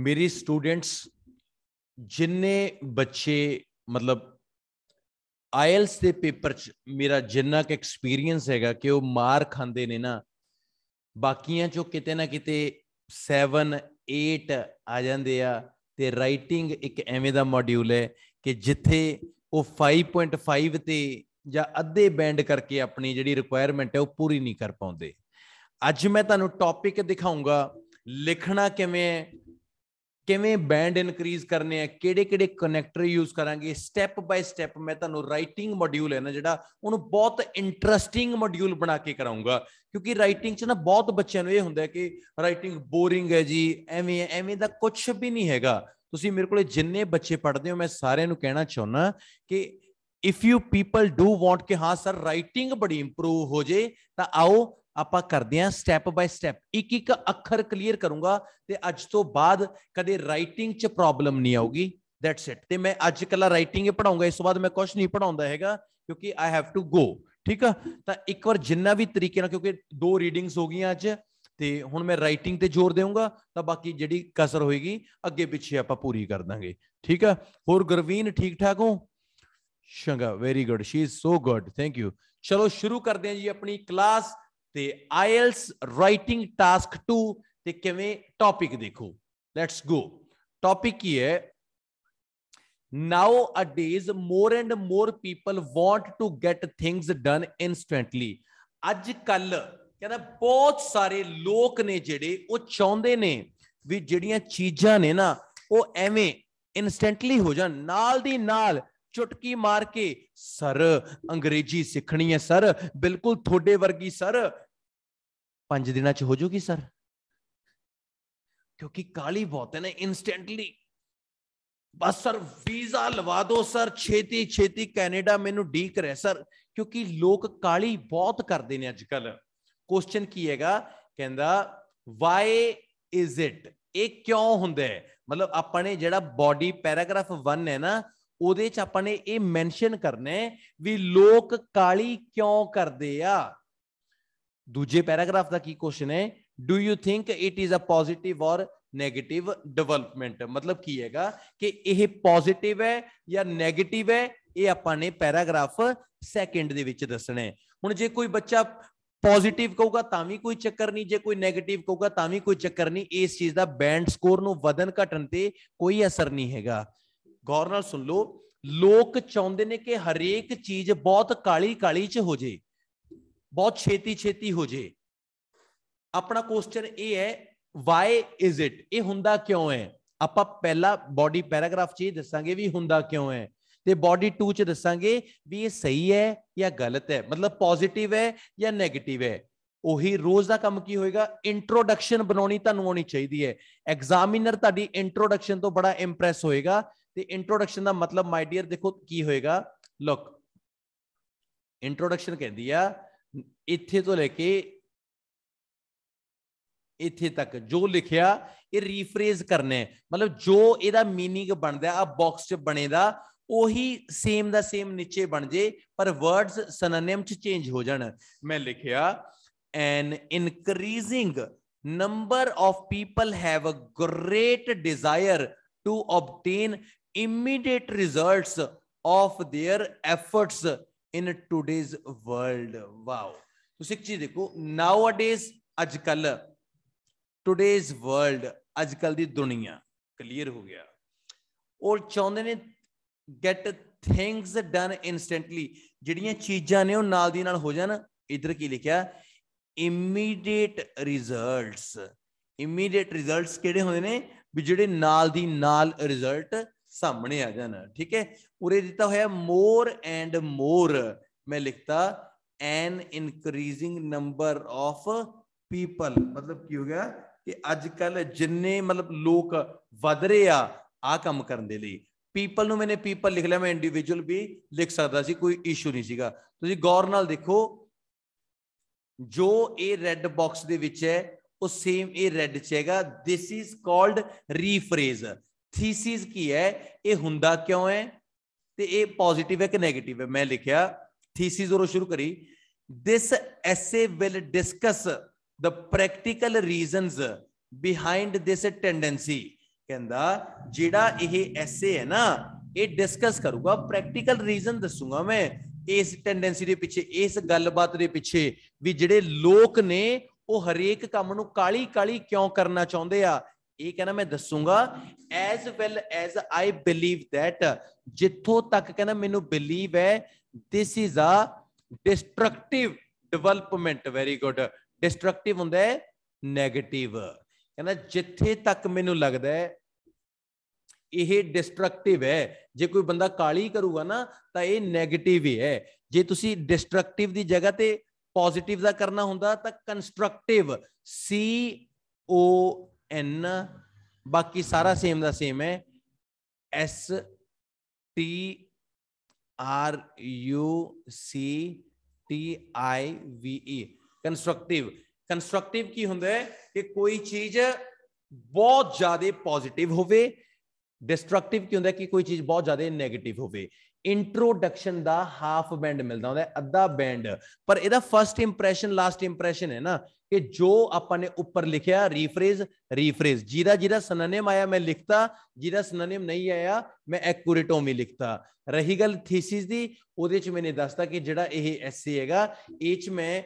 ਮੇਰੀ ਸਟੂਡੈਂਟਸ ਜਿੰਨੇ ਬੱਚੇ ਮਤਲਬ ਆਇਲਸ ਦੇ ਪੇਪਰ 'ਚ ਮੇਰਾ ਜਿੰਨਾ ਕਿ ਐਕਸਪੀਰੀਅੰਸ ਹੈਗਾ ਕਿ ਉਹ ਮਾਰ ਖਾਂਦੇ ਨੇ ਨਾ ਬਾਕੀਆਂ 'ਚੋਂ ਕਿਤੇ ਨਾ ਕਿਤੇ 7 8 ਆ ਜਾਂਦੇ ਆ ਤੇ ਰਾਈਟਿੰਗ ਇੱਕ ਐਵੇਂ ਦਾ ਮੋਡਿਊਲ ਹੈ ਕਿ ਜਿੱਥੇ ਉਹ 5.5 ਤੇ ਜਾਂ ਅੱਧੇ ਬੈਂਡ ਕਰਕੇ ਆਪਣੀ ਜਿਹੜੀ ਰਿਕੁਆਇਰਮੈਂਟ ਹੈ ਉਹ ਪੂਰੀ ਨਹੀਂ ਕਰ ਪਾਉਂਦੇ ਅੱਜ ਮੈਂ ਤੁਹਾਨੂੰ ਟੌਪਿਕ ਦਿਖਾਉਂਗਾ ਲਿਖਣਾ ਕਿਵੇਂ ਹੈ ਕਿਵੇਂ ਬੈਂਡ ਇਨਕਰੀਜ਼ ਕਰਨੇ ਆ ਕਿਹੜੇ ਕਿਹੜੇ ਕਨੈਕਟਰ ਯੂਜ਼ ਕਰਾਂਗੇ ਸਟੈਪ ਬਾਈ ਸਟੈਪ ਮੈਂ ਤੁਹਾਨੂੰ ਰਾਈਟਿੰਗ ਮੋਡਿਊਲ ਹੈ ਨਾ ਜਿਹੜਾ ਉਹਨੂੰ ਬਹੁਤ ਇੰਟਰਸਟਿੰਗ ਮੋਡਿਊਲ ਬਣਾ ਕੇ ਕਰਾਉਂਗਾ ਕਿਉਂਕਿ ਰਾਈਟਿੰਗ 'ਚ ਨਾ ਬਹੁਤ ਬੱਚਿਆਂ ਨੂੰ ਇਹ ਹੁੰਦਾ ਕਿ ਰਾਈਟਿੰਗ ਬੋਰਿੰਗ ਹੈ ਜੀ ਐਵੇਂ ਐਵੇਂ ਦਾ ਕੁਝ ਵੀ ਨਹੀਂ ਹੈਗਾ ਤੁਸੀਂ ਮੇਰੇ ਕੋਲੇ ਜਿੰਨੇ ਬੱਚੇ ਪੜ੍ਹਦੇ ਹੋ ਮੈਂ ਸਾਰਿਆਂ ਨੂੰ ਕਹਿਣਾ ਚਾਹੁੰਦਾ ਕਿ if you people do want ਕਿ ਹਾਂ ਸਰ ਰਾਈਟਿੰਗ ਬੜੀ ਇੰਪਰੂਵ ਹੋ ਜੇ ਤਾਂ ਆਓ ਆਪਾਂ ਕਰਦੇ ਹਾਂ ਸਟੈਪ ਬਾਈ ਸਟੈਪ ਇੱਕ ਇੱਕ ਅੱਖਰ ਕਲੀਅਰ ਕਰੂੰਗਾ ਤੇ ਅੱਜ ਤੋਂ ਬਾਅਦ ਕਦੇ ਰਾਈਟਿੰਗ 'ਚ ਪ੍ਰੋਬਲਮ ਨਹੀਂ ਆਊਗੀ ਦੈਟਸ ਇਟ ਤੇ ਮੈਂ ਅੱਜ ਕੱਲਾ ਰਾਈਟਿੰਗ ਹੀ ਪੜਾਉਂਗਾ ਇਸ ਤੋਂ ਬਾਅਦ ਮੈਂ ਕੁਝ ਨਹੀਂ ਪੜਾਉਂਦਾ ਹੈਗਾ ਕਿਉਂਕਿ ਆਈ ਹੈਵ ਟੂ ਗੋ ਠੀਕ ਆ ਤਾਂ ਇੱਕ ਵਾਰ ਜਿੰਨਾ ਵੀ ਤਰੀਕੇ ਨਾਲ ਕਿਉਂਕਿ ਦੋ ਰੀਡਿੰਗਸ ਹੋ ਗਈਆਂ ਅੱਜ ਤੇ ਹੁਣ ਮੈਂ ਰਾਈਟਿੰਗ ਤੇ ਜ਼ੋਰ ਦੇਵਾਂਗਾ ਤਾਂ ਬਾਕੀ ਜਿਹੜੀ ਕਸਰ ਹੋਏਗੀ ਅੱਗੇ ਪਿੱਛੇ ਆਪਾਂ ਪੂਰੀ ਕਰ ਦਾਂਗੇ ਠੀਕ ਆ ਹੋਰ ਗੁਰਵੀਨ ਠੀਕ ਠਾਕ ਹੋ ਸ਼ੰਗਾ very good she is so good thank you ਚਲੋ ਸ਼ੁਰੂ ਕਰਦੇ ਹਾਂ ਜੀ ਆਪਣੀ ਕਲਾਸ ਤੇ IELTS ਰਾਈਟਿੰਗ ਟਾਸਕ 2 ਤੇ ਕਿਵੇਂ ਟੌਪਿਕ ਦੇਖੋ ਲੈਟਸ ਗੋ ਟੌਪਿਕ ਕੀ ਹੈ now a days more and more people want to get things done instantly ਅੱਜ ਕੱਲ ਕਹਿੰਦਾ ਬਹੁਤ ਸਾਰੇ ਲੋਕ ਨੇ ਜਿਹੜੇ ਉਹ ਚਾਹੁੰਦੇ ਨੇ ਵੀ ਜਿਹੜੀਆਂ ਚੀਜ਼ਾਂ ਨੇ ਨਾ ਉਹ ਐਵੇਂ ਇਨਸਟੈਂਟਲੀ ਹੋ ਜਾਣ ਨਾਲ ਦੀ ਨਾਲ ਚੁਟਕੀ ਮਾਰ ਕੇ ਸਰ ਅੰਗਰੇਜ਼ੀ ਸਿੱਖਣੀ ਹੈ ਸਰ ਬਿਲਕੁਲ ਤੁਹਾਡੇ ਵਰਗੀ ਸਰ 5 ਦਿਨਾਂ ਚ ਹੋ ਜਾਊਗੀ ਸਰ ਕਿਉਂਕਿ ਕਾਲੀ ਬਹੁਤ ਹੈ ਨਾ ਇਨਸਟੈਂਟਲੀ ਬਸ ਸਰ ਵੀਜ਼ਾ ਲਵਾ ਦਿਓ ਸਰ ਛੇਤੀ ਛੇਤੀ ਕੈਨੇਡਾ ਮੈਨੂੰ ਡੀ ਕਰੇ ਸਰ ਕਿਉਂਕਿ ਲੋਕ ਕਾਲੀ ਬਹੁਤ ਕਰਦੇ ਨੇ ਅੱਜ ਕੱਲ ਕੁਐਸਚਨ ਕੀ ਹੈਗਾ ਕਹਿੰਦਾ ਵਾਈ ਇਜ਼ ਇਟ ਇਹ ਕਿਉਂ ਹੁੰਦਾ ਹੈ ਮਤਲਬ ਆਪਾਂ ਨੇ ਜਿਹੜਾ ਬਾਡੀ ਪੈਰਾਗ੍ਰਾਫ 1 ਹੈ ਨਾ ਉਹਦੇ 'ਚ ਆਪਾਂ ਨੇ ਇਹ ਮੈਂਸ਼ਨ ਕਰਨਾ ਹੈ ਵੀ ਲੋਕ ਕਾਲੀ ਕਿਉਂ ਕਰਦੇ ਆ ਦੂਜੇ ਪੈਰਾਗ੍ਰਾਫ ਦਾ ਕੀ ਕੁਐਸਚਨ ਹੈ do you think it is a positive or negative development ਮਤਲਬ ਕੀ ਹੈਗਾ ਕਿ ਇਹ ਪੋਜ਼ਿਟਿਵ ਹੈ ਜਾਂ ਨੈਗੇਟਿਵ ਹੈ ਇਹ ਆਪਾਂ ਨੇ ਪੈਰਾਗ੍ਰਾਫ ਸੈਕਿੰਡ ਦੇ ਵਿੱਚ ਦੱਸਣਾ ਹੁਣ ਜੇ ਕੋਈ ਬੱਚਾ ਪੋਜ਼ਿਟਿਵ ਕਹੂਗਾ ਤਾਂ ਵੀ ਕੋਈ ਚੱਕਰ ਨਹੀਂ ਜੇ ਕੋਈ ਨੈਗੇਟਿਵ ਕਹੂਗਾ ਤਾਂ ਵੀ ਕੋਈ ਚੱਕਰ ਨਹੀਂ ਇਸ ਚੀਜ਼ ਦਾ ਬੈਂਡ ਸਕੋਰ ਨੂੰ ਵਧਨ ਘਟਨ ਤੇ ਕੋਈ ਅਸਰ ਨਹੀਂ ਹੈਗਾ ਗੌਰ ਨਾਲ ਸੁਣ ਲਓ ਲੋਕ ਚਾਹੁੰਦੇ ਨੇ ਕਿ ਹਰੇਕ ਚੀਜ਼ ਬਹੁਤ ਕਾਲੀ ਕਾਲੀ ਚ ਹੋ ਜੇ ਬਹੁਤ ਛੇਤੀ ਛੇਤੀ ਹੋ ਜੇ ਆਪਣਾ ਕੁਐਸਚਨ ਇਹ ਹੈ ਵਾਈ ਇਜ਼ ਇਟ ਇਹ ਹੁੰਦਾ ਕਿਉਂ ਹੈ ਆਪਾਂ ਪਹਿਲਾ ਬਾਡੀ ਪੈਰਾਗ੍ਰਾਫ 'ਚ ਇਹ ਦੱਸਾਂਗੇ ਵੀ ਹੁੰਦਾ ਕਿਉਂ ਹੈ ਤੇ ਬਾਡੀ 2 'ਚ ਦੱਸਾਂਗੇ ਵੀ ਇਹ ਸਹੀ ਹੈ ਜਾਂ ਗਲਤ ਹੈ ਮਤਲਬ ਪੋਜ਼ਿਟਿਵ ਹੈ ਜਾਂ 네ਗੇਟਿਵ ਹੈ ਉਹੀ ਰੋਜ਼ ਦਾ ਕੰਮ ਕੀ ਹੋਏਗਾ ਇੰਟਰੋਡਕਸ਼ਨ ਬਣਾਉਣੀ ਤੁਹਾਨੂੰ ਆਉਣੀ ਚਾਹੀਦੀ ਹੈ ਐਗਜ਼ਾਮੀਨਰ ਤੁਹਾਡੀ ਇੰਟਰੋਡਕਸ਼ਨ ਤੋਂ ਬੜਾ ਇੰਪ੍ਰੈਸ ਹੋਏਗਾ ਤੇ ਇੰਟਰੋਡਕਸ਼ਨ ਦਾ ਮਤਲਬ ਮਾਈ ਡੀਅਰ ਦੇਖੋ ਕੀ ਹੋਏਗਾ ਲੁੱਕ ਇੰਟਰੋਡਕਸ਼ਨ ਕਹਿੰਦੀ ਆ ਇੱਥੇ ਤੋਂ ਲੈ ਕੇ ਇੱਥੇ ਤੱਕ ਜੋ ਲਿਖਿਆ ਇਹ ਰੀਫਰੇਜ਼ ਕਰਨਾ ਹੈ ਮਤਲਬ ਜੋ ਇਹਦਾ मीनिंग ਬਣਦਾ ਆ ਬਾਕਸ 'ਚ ਬਣੇਦਾ ਉਹੀ ਸੇਮ ਦਾ ਸੇਮ ਨੀਚੇ ਬਣ ਜੇ ਪਰ ਵਰਡਸ ਸਨਨਿਮ 'ਚ ਚੇਂਜ ਹੋ ਜਾਣ ਮੈਂ ਲਿਖਿਆ an increasing number of people have a great desire to obtain immediate results of their efforts in today's world wow ਤੁਸੀਂ ਇੱਕ ਚੀਜ਼ ਦੇਖੋ nowadays ਅੱਜ ਕੱਲ today's ਵਰਲਡ ਅੱਜ ਕੱਲ ਦੀ ਦੁਨੀਆ ਕਲੀਅਰ ਹੋ ਗਿਆ ਔਰ ਚਾਹੁੰਦੇ ਨੇ ਗੈਟ ਥਿੰਗਸ ਡਨ ਇਨਸਟੈਂਟਲੀ ਜਿਹੜੀਆਂ ਚੀਜ਼ਾਂ ਨੇ ਉਹ ਨਾਲ ਦੀ ਨਾਲ ਹੋ ਜਾਣ ਇਧਰ ਕੀ ਲਿਖਿਆ ਇਮੀਡੀਏਟ ਰਿਜ਼ਲਟਸ ਇਮੀਡੀਏਟ ਰਿਜ਼ਲਟਸ ਕਿਹੜੇ ਹੁੰਦੇ ਨੇ ਵੀ ਜਿਹੜੇ ਨਾਲ ਦੀ ਨਾਲ ਰਿਜ਼ਲਟ ਸਾਹਮਣੇ ਆ ਜਾਣਾ ਠੀਕ ਹੈ ਉਰੇ ਦਿੱਤਾ ਹੋਇਆ ਮੋਰ ਐਂਡ ਮੋਰ ਮੈਂ ਲਿਖਤਾ an increasing number of people ਮਤਲਬ ਕੀ ਹੋ ਗਿਆ ਕਿ ਅੱਜ ਕੱਲ ਜਿੰਨੇ ਮਤਲਬ ਲੋਕ ਵਧ ਰਹੇ ਆ ਆ ਕੰਮ ਕਰਨ ਦੇ ਲਈ ਪੀਪਲ ਨੂੰ ਮੈਨੇ ਪੀਪਲ ਲਿਖ ਲਿਆ ਮੈਂ ਇੰਡੀਵਿਜੂਅਲ ਵੀ ਲਿਖ ਸਕਦਾ ਸੀ ਕੋਈ ਇਸ਼ੂ ਨਹੀਂ ਸੀਗਾ ਤੁਸੀਂ ਗੌਰ ਨਾਲ ਦੇਖੋ ਜੋ ਇਹ ਰੈੱਡ ਬਾਕਸ ਦੇ ਵਿੱਚ ਹੈ ਉਹ ਸੇਮ ਇਹ ਰੈੱਡ ਚ ਹੈਗਾ this is called rephrase thesis ਕੀ ਹੈ ਇਹ ਹੁੰਦਾ ਕਿਉਂ ਹੈ ਤੇ ਇਹ ਪੋਜ਼ਿਟਿਵ ਹੈ ਕਿ 네ਗੇਟਿਵ ਹੈ ਮੈਂ ਲਿਖਿਆ ਥੀਸਿਸ ਉਹ ਸ਼ੁਰੂ ਕਰੀ this essay will discuss the practical reasons behind this tendency ਕਹਿੰਦਾ ਜਿਹੜਾ ਇਹ ਐਸੇ ਹੈ ਨਾ ਇਹ ਡਿਸਕਸ ਕਰੂਗਾ ਪ੍ਰੈਕਟੀਕਲ ਰੀਜ਼ਨ ਦੱਸੂਗਾ ਮੈਂ ਇਸ ਟੈਂਡੈਂਸੀ ਦੇ ਪਿੱਛੇ ਇਸ ਗੱਲਬਾਤ ਦੇ ਪਿੱਛੇ ਵੀ ਜਿਹੜੇ ਲੋਕ ਨੇ ਉਹ ਹਰੇਕ ਕੰਮ ਨੂੰ ਕਾਲੀ ਕਾਲੀ ਕਿਉਂ ਕਰਨਾ ਚਾਹੁੰਦੇ ਆ ਇਹ ਕਹਿੰਦਾ ਮੈਂ ਦੱਸੂਗਾ as well as I believe that ਜਿੱਥੋਂ ਤੱਕ ਕਹਿੰਦਾ ਮੈਨੂੰ ਬਿਲੀਵ ਹੈ this is a destructive development very good destructive ਹੁੰਦਾ ਹੈ 네ਗੇਟਿਵ ਕਹਿੰਦਾ ਜਿੱਥੇ ਤੱਕ ਮੈਨੂੰ ਲੱਗਦਾ ਹੈ ਇਹ ਡਿਸਟਰਕਟਿਵ ਹੈ ਜੇ ਕੋਈ ਬੰਦਾ ਕਾਲੀ ਕਰੂਗਾ ਨਾ ਤਾਂ ਇਹ 네ਗੇਟਿਵ ਹੀ ਹੈ ਜੇ ਤੁਸੀਂ ਡਿਸਟਰਕਟਿਵ ਦੀ ਜਗ੍ਹਾ ਤੇ ਪੋਜ਼ਿਟਿਵ ਦਾ ਕਰਨਾ ਹੁੰਦਾ ਤਾਂ ਕੰਸਟਰਕਟਿਵ ਸੀ ਓ n ਬਾਕੀ ਸਾਰਾ ਸੇਮ ਦਾ ਸੇਮ ਹੈ s t r u c t i v e constructive constructive ਕੀ ਹੁੰਦਾ ਹੈ ਕਿ ਕੋਈ ਚੀਜ਼ ਬਹੁਤ ਜ਼ਿਆਦਾ ਪੋਜ਼ਿਟਿਵ ਹੋਵੇ ਡਿਸਟਰਕਟਿਵ ਕੀ ਹੁੰਦਾ ਕਿ ਕੋਈ ਚੀਜ਼ ਬਹੁਤ ਜ਼ਿਆਦਾ 네ਗੇਟਿਵ ਹੋਵੇ ਇੰਟਰੋਡਕਸ਼ਨ ਦਾ ਹਾਫ ਬੈਂਡ ਮਿਲਦਾ ਹੁੰਦਾ ਅੱਧਾ ਬੈਂਡ ਪਰ ਇਹਦਾ ਫਰਸਟ ਇੰਪ੍ਰੈਸ਼ਨ ਲਾਸਟ ਇੰਪ੍ਰੈਸ਼ਨ ਹੈ ਨਾ ਕਿ ਜੋ ਆਪਾਂ ਨੇ ਉੱਪਰ ਲਿਖਿਆ ਰੀਫਰੇਜ਼ ਰੀਫਰੇਜ਼ ਜਿਹਦਾ ਜਿਹਦਾ ਸਨਨਿਮ ਆਇਆ ਮੈਂ ਲਿਖਤਾ ਜਿਹਦਾ ਸਨਨਿਮ ਨਹੀਂ ਆਇਆ ਮੈਂ ਐਕੂਰੇਟੋਮੀ ਲਿਖਤਾ ਰਹੀ ਗੱਲ ਥੀਸਿਸ ਦੀ ਉਹਦੇ ਚ ਮੈਨੇ ਦੱਸਤਾ ਕਿ ਜਿਹੜਾ ਇਹ ਐਸਏ ਹੈਗਾ ਇਹ ਚ ਮੈਂ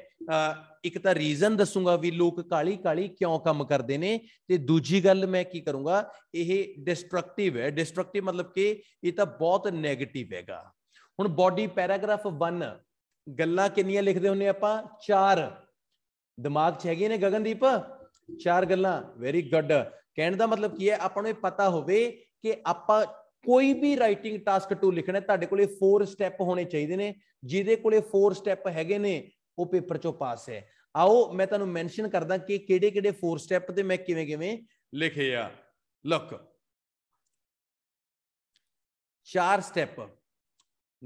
ਇੱਕ ਤਾਂ ਰੀਜ਼ਨ ਦੱਸੂਗਾ ਵੀ ਲੋਕ ਕਾਲੀ ਕਾਲੀ ਕਿਉਂ ਕੰਮ ਕਰਦੇ ਨੇ ਤੇ ਦੂਜੀ ਗੱਲ ਮੈਂ ਕੀ ਕਰੂੰਗਾ ਇਹ ਡਿਸਟਰਕਟਿਵ ਹੈ ਡਿਸਟਰਕਟਿਵ ਮਤਲਬ ਕਿ ਇਹ ਤਾਂ ਬਹੁਤ 네ਗੇਟਿਵ ਹੈਗਾ ਹੁਣ ਬਾਡੀ ਪੈਰਾਗ੍ਰਾਫ 1 ਗੱਲਾਂ ਕਿੰਨੀਆਂ ਲਿਖਦੇ ਹੁੰਨੇ ਆਪਾਂ 4 ਦਿਮਾਗ 'ਚ ਹੈਗੀਆਂ ਨੇ ਗਗਨਦੀਪ ਚਾਰ ਗੱਲਾਂ ਵੈਰੀ ਗੁੱਡ ਕਹਿਣ ਦਾ ਮਤਲਬ ਕੀ ਹੈ ਆਪਾਂ ਨੂੰ ਇਹ ਪਤਾ ਹੋਵੇ ਕਿ ਆਪਾਂ ਕੋਈ ਵੀ ਰਾਈਟਿੰਗ ਟਾਸਕ ਟੂ ਲਿਖਣਾ ਤੁਹਾਡੇ ਕੋਲੇ 4 ਸਟੈਪ ਹੋਣੇ ਚਾਹੀਦੇ ਨੇ ਜਿਹਦੇ ਕੋਲੇ 4 ਸਟੈਪ ਹੈਗੇ ਨੇ ਉਹ ਪੇਪਰ 'ਚੋਂ ਪਾਸ ਹੈ ਆਓ ਮੈਂ ਤੁਹਾਨੂੰ ਮੈਂਸ਼ਨ ਕਰਦਾ ਕਿ ਕਿਹੜੇ-ਕਿਹੜੇ 4 ਸਟੈਪ ਤੇ ਮੈਂ ਕਿਵੇਂ-ਕਿਵੇਂ ਲਿਖੇ ਆ ਲੁੱਕ ਚਾਰ step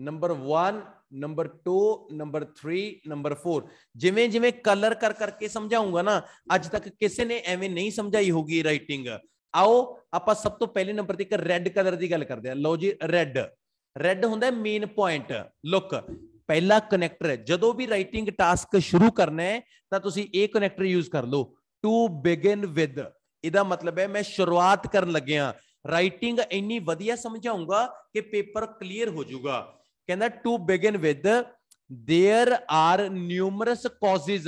number 1 number 2 number 3 number 4 ਜਿਵੇਂ ਜਿਵੇਂ ਕਲਰ ਕਰ ਕਰਕੇ ਸਮਝਾਉਂਗਾ ਨਾ ਅੱਜ ਤੱਕ ਕਿਸੇ ਨੇ ਐਵੇਂ ਨਹੀਂ ਸਮਝਾਈ ਹੋਗੀ ਰਾਈਟਿੰਗ ਆਓ ਆਪਾਂ ਸਭ ਤੋਂ ਪਹਿਲੇ ਨੰਬਰ ਤੇ ਇੱਕ ਰੈੱਡ ਕਲਰ ਦੀ ਗੱਲ ਕਰਦੇ ਆ ਲਓ ਜੀ ਰੈੱਡ ਰੈੱਡ ਹੁੰਦਾ ਮੇਨ ਪੁਆਇੰਟ ਲੁੱਕ ਪਹਿਲਾ ਕਨੈਕਟਰ ਜਦੋਂ ਵੀ ਰਾਈਟਿੰਗ ਟਾਸਕ ਸ਼ੁਰੂ ਕਰਨਾ ਹੈ ਤਾਂ ਤੁਸੀਂ ਇਹ ਕਨੈਕਟਰ ਯੂਜ਼ ਕਰ ਲਓ ਟੂ ਬਿਗਨ ਵਿਦ ਇਹਦਾ ਮਤਲਬ ਹੈ ਮੈਂ ਸ਼ੁਰੂਆਤ ਕਰਨ ਲੱਗਿਆ ਰਾਈਟਿੰਗ ਇੰਨੀ ਵਧੀਆ ਸਮਝਾਉਂਗਾ ਕਿ ਪੇਪਰ ਕਲੀਅਰ ਹੋ ਜਾਊਗਾ ਕਹਿੰਦਾ to begin with there are numerous causes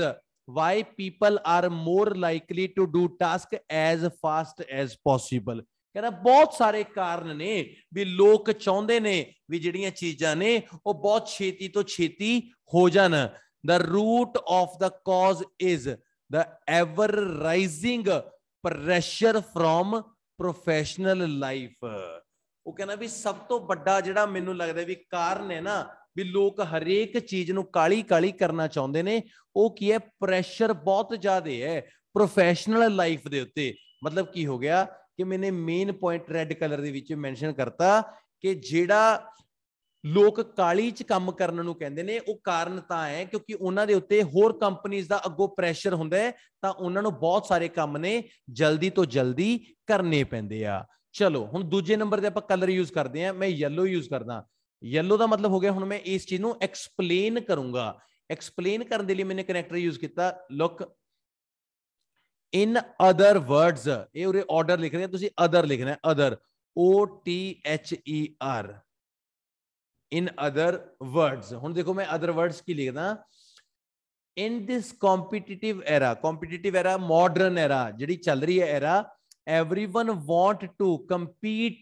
why people are more likely to do task as fast as possible ਕਹਿੰਦਾ ਬਹੁਤ ਸਾਰੇ ਕਾਰਨ ਨੇ ਵੀ ਲੋਕ ਚਾਹੁੰਦੇ ਨੇ ਵੀ ਜਿਹੜੀਆਂ ਚੀਜ਼ਾਂ ਨੇ ਉਹ ਬਹੁਤ ਛੇਤੀ ਤੋਂ ਛੇਤੀ ਹੋ ਜਾਣ the root of the cause is the ever rising pressure from professional life ਉਹ ਕਹਿੰਦਾ ਵੀ ਸਭ ਤੋਂ ਵੱਡਾ ਜਿਹੜਾ ਮੈਨੂੰ ਲੱਗਦਾ ਵੀ ਕਾਰਨ ਹੈ ਨਾ ਵੀ ਲੋਕ ਹਰੇਕ ਚੀਜ਼ ਨੂੰ ਕਾਲੀ ਕਾਲੀ ਕਰਨਾ ਚਾਹੁੰਦੇ ਨੇ ਉਹ ਕੀ ਹੈ ਪ੍ਰੈਸ਼ਰ ਬਹੁਤ ਜ਼ਿਆਦਾ ਹੈ ਪ੍ਰੋਫੈਸ਼ਨਲ ਲਾਈਫ ਦੇ ਉੱਤੇ ਮਤਲਬ ਕੀ ਹੋ ਗਿਆ ਕਿ ਮੈਨੇ ਮੇਨ ਪੁਆਇੰਟ ਰੈੱਡ ਕਲਰ ਦੇ ਵਿੱਚ ਮੈਂਸ਼ਨ ਕਰਤਾ ਕਿ ਜਿਹੜਾ ਲੋਕ ਕਾਲੀ ਚ ਕੰਮ ਕਰਨ ਨੂੰ ਕਹਿੰਦੇ ਨੇ ਉਹ ਕਾਰਨ ਤਾਂ ਹੈ ਕਿਉਂਕਿ ਉਹਨਾਂ ਦੇ ਉੱਤੇ ਹੋਰ ਕੰਪਨੀਆਂ ਦਾ ਅੱਗੋਂ ਪ੍ਰੈਸ਼ਰ ਹੁੰਦਾ ਹੈ ਤਾਂ ਉਹਨਾਂ ਨੂੰ ਬਹੁਤ ਸਾਰੇ ਕੰਮ ਨੇ ਜਲਦੀ ਤੋਂ ਜਲਦੀ ਕਰਨੇ ਪੈਂਦੇ ਆ ਚਲੋ ਹੁਣ ਦੂਜੇ ਨੰਬਰ ਤੇ ਆਪਾਂ ਕਲਰ ਯੂਜ਼ ਕਰਦੇ ਆ ਮੈਂ yellow ਯੂਜ਼ ਕਰਦਾ yellow ਦਾ ਮਤਲਬ ਹੋ ਗਿਆ ਹੁਣ ਮੈਂ ਇਸ ਚੀਜ਼ ਨੂੰ ਐਕਸਪਲੇਨ ਕਰੂੰਗਾ ਐਕਸਪਲੇਨ ਕਰਨ ਦੇ ਲਈ ਮੈਨੇ ਕਨੈਕਟਰ ਯੂਜ਼ ਕੀਤਾ ਲੁੱਕ ਇਨ ਅਦਰ ਵਰਡਸ ਇਹ ਉਰੇ ਆਰਡਰ ਲਿਖ ਰਹੇ ਤੁਸੀਂ ਅਦਰ ਲਿਖਣਾ ਹੈ other O T H E R in other words ਹੁਣ ਦੇਖੋ ਮੈਂ ਅਦਰ ਵਰਡਸ ਕੀ ਲਿਖਦਾ in this competitive era competitive era modern era ਜਿਹੜੀ ਚੱਲ ਰਹੀ ਹੈ ਐਰਾ everyone want to compete